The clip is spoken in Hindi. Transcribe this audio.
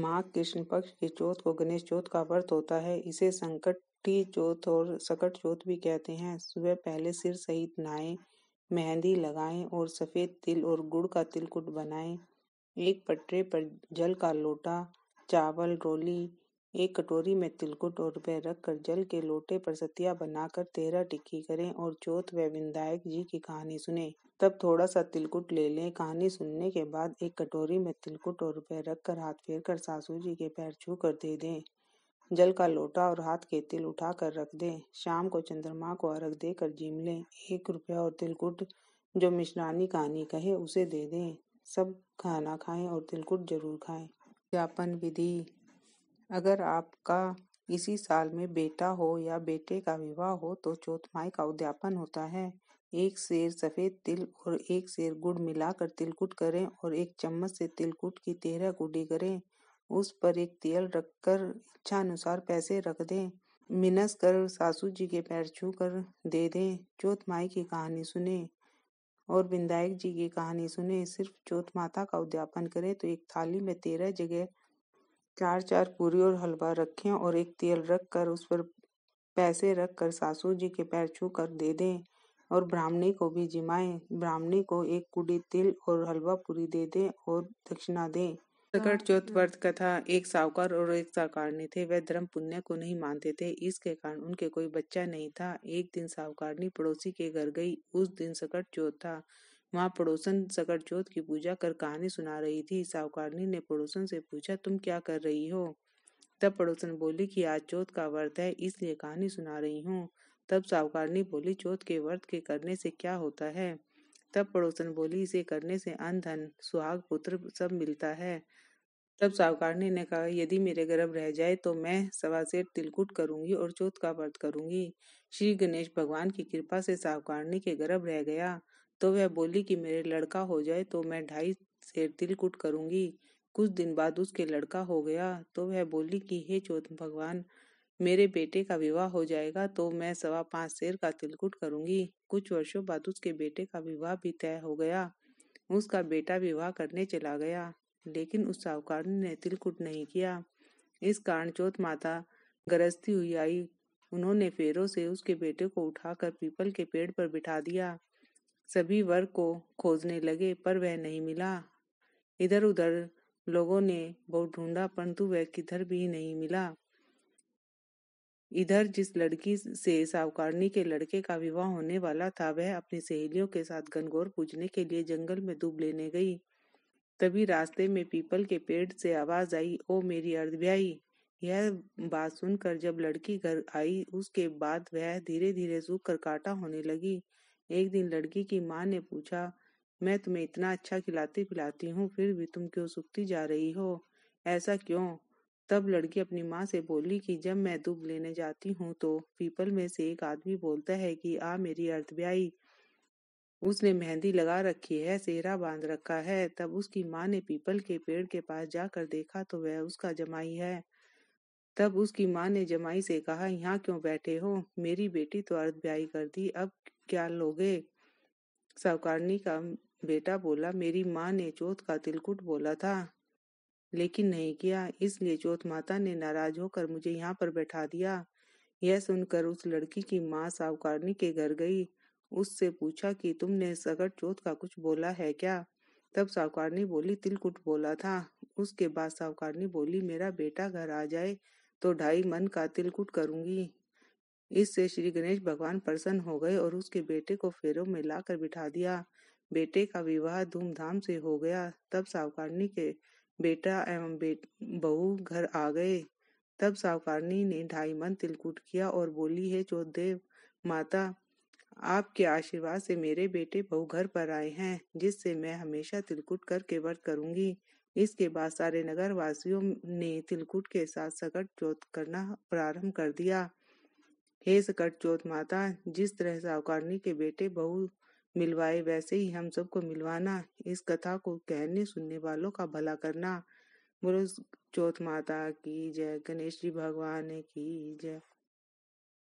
माघ कृष्ण पक्ष की चौथ को गणेश चौथ का व्रत होता है इसे संकटी चौथ और सकट चौथ भी कहते हैं सुबह पहले सिर सहित नहाए मेहंदी लगाएं और सफ़ेद तिल और गुड़ का तिलकुट बनाएं एक पटरे पर जल का लोटा चावल रोली एक कटोरी में तिलकुट और वह रख कर जल के लोटे पर सतिया बनाकर तेरह टिक्की करें और चौथ व विधायक जी की कहानी सुने तब थोड़ा सा तिलकुट ले लें कहानी सुनने के बाद एक कटोरी में तिलकुट और रुपए कर हाथ फेर कर सासू जी के पैर छू कर दे दें जल का लोटा और हाथ के तिल उठा कर रख दें शाम को चंद्रमा को अर्घ कर जीम लें एक रुपया और तिलकुट जो मिश्रानी कहानी कहे उसे दे दें सब खाना खाएं और तिलकुट जरूर खाएं ज्ञापन विधि अगर आपका इसी साल में बेटा हो या बेटे का विवाह हो तो चौथ माई का उद्यापन होता है एक शेर सफेद तिल और एक शेर गुड़ मिलाकर तिलकुट करें और एक चम्मच से तिलकुट की तेरह गुड़ी करें उस पर एक तेल रखकर इच्छा अनुसार पैसे रख दें मिनस कर सासू जी के पैर छू कर दे दें चौथ माई की कहानी सुने और विधायक जी की कहानी सुने सिर्फ चौथ माता का उद्यापन करें तो एक थाली में तेरह जगह चार चार पूरी और हलवा रखें और एक तेल रख कर उस पर पैसे रख कर सासू जी के पैर छू कर दे दें और ब्राह्मणी को भी जिमाए ब्राह्मणी को एक कुड़ी तिल और हलवा पूरी दे दे और दक्षिणा दे सकट हाँ। चौथ व्रत कथा एक साहुकार और एक साहूकारनी थे वह धर्म पुण्य को नहीं मानते थे इसके कारण उनके कोई बच्चा नहीं था एक दिन साहुकारनी पड़ोसी के घर गई उस दिन सकट चौथ था वहाँ पड़ोसन सकट चौथ की पूजा कर कहानी सुना रही थी साहुकारनी ने पड़ोसन से पूछा तुम क्या कर रही हो तब पड़ोसन बोली कि आज चौथ का व्रत है इसलिए कहानी सुना रही हूँ तब साहूकारनी बोली चोत के व्रत के करने से क्या होता है तब पड़ोसन बोली इसे करने से अन धन सुहाग पुत्र सब मिलता है तब साहूकारनी ने कहा यदि मेरे गर्भ रह जाए तो मैं सवा सेठ तिलकुट करूंगी और चौथ का व्रत करूंगी श्री गणेश भगवान की कृपा से साहूकारनी के गर्भ रह गया तो वह बोली कि मेरे लड़का हो जाए तो मैं ढाई सेर तिलकुट करूंगी कुछ दिन बाद उसके लड़का हो गया तो वह बोली कि हे चौथ भगवान मेरे बेटे का विवाह हो जाएगा तो मैं सवा पाँच शेर का तिलकुट करूंगी कुछ वर्षों बाद उसके बेटे का विवाह भी तय हो गया उसका बेटा विवाह करने चला गया लेकिन उस साहूकार ने तिलकुट नहीं किया इस कारण चौथ माता गरजती हुई आई उन्होंने फेरों से उसके बेटे को उठाकर पीपल के पेड़ पर बिठा दिया सभी वर्ग को खोजने लगे पर वह नहीं मिला इधर उधर लोगों ने बहुत ढूंढा परंतु वह किधर भी नहीं मिला इधर जिस लड़की से सावकारनी के लड़के का विवाह होने वाला था वह अपनी सहेलियों के साथ घनघोर पूजने के लिए जंगल में दूब लेने गई तभी रास्ते में पीपल के पेड़ से आवाज आई ओ मेरी अर्धव्याई यह बात सुनकर जब लड़की घर आई उसके बाद वह धीरे धीरे सूख कर काटा होने लगी एक दिन लड़की की माँ ने पूछा मैं तुम्हें इतना अच्छा खिलाती पिलाती हूँ फिर भी तुम क्यों सूखती जा रही हो ऐसा क्यों तब लड़की अपनी माँ से बोली कि जब मैं दुब लेने जाती हूँ तो पीपल में से एक आदमी बोलता है कि आ मेरी अर्थव्याई उसने मेहंदी लगा रखी है सेहरा बांध रखा है तब उसकी माँ ने पीपल के पेड़ के पास जाकर देखा तो वह उसका जमाई है तब उसकी माँ ने जमाई से कहा यहाँ क्यों बैठे हो मेरी बेटी तो ब्याई कर दी अब क्या लोगे सावकारनी का बेटा बोला मेरी माँ ने चौथ का तिलकुट बोला था लेकिन नहीं किया इसलिए जोत माता ने नाराज होकर मुझे यहाँ पर बैठा दिया यह सुनकर उस लड़की की माँ सावकारनी के घर गई उससे पूछा कि तुमने सगट चोत का कुछ बोला है क्या तब सावकारनी बोली तिलकुट बोला था उसके बाद सावकारनी बोली मेरा बेटा घर आ जाए तो ढाई मन का तिलकुट करूंगी इससे श्री गणेश भगवान प्रसन्न हो गए और उसके बेटे को फेरों में लाकर बिठा दिया बेटे का विवाह धूमधाम से हो गया तब सावकारनी के बेटा एवं बेट, बहू घर आ गए तब साहूकारनी ने ढाई मन तिलकुट किया और बोली है जो माता आपके आशीर्वाद से मेरे बेटे बहु घर पर आए हैं जिससे मैं हमेशा तिलकुट करके व्रत करूंगी इसके बाद सारे नगर वासियों ने तिलकुट के साथ सकट जोत करना प्रारंभ कर दिया हे सकट चौथ माता जिस तरह साहूकारनी के बेटे बहु मिलवाए वैसे ही हम सबको मिलवाना इस कथा को कहने सुनने वालों का भला करना बोलो चौथ माता की जय गणेश जी भगवान की जय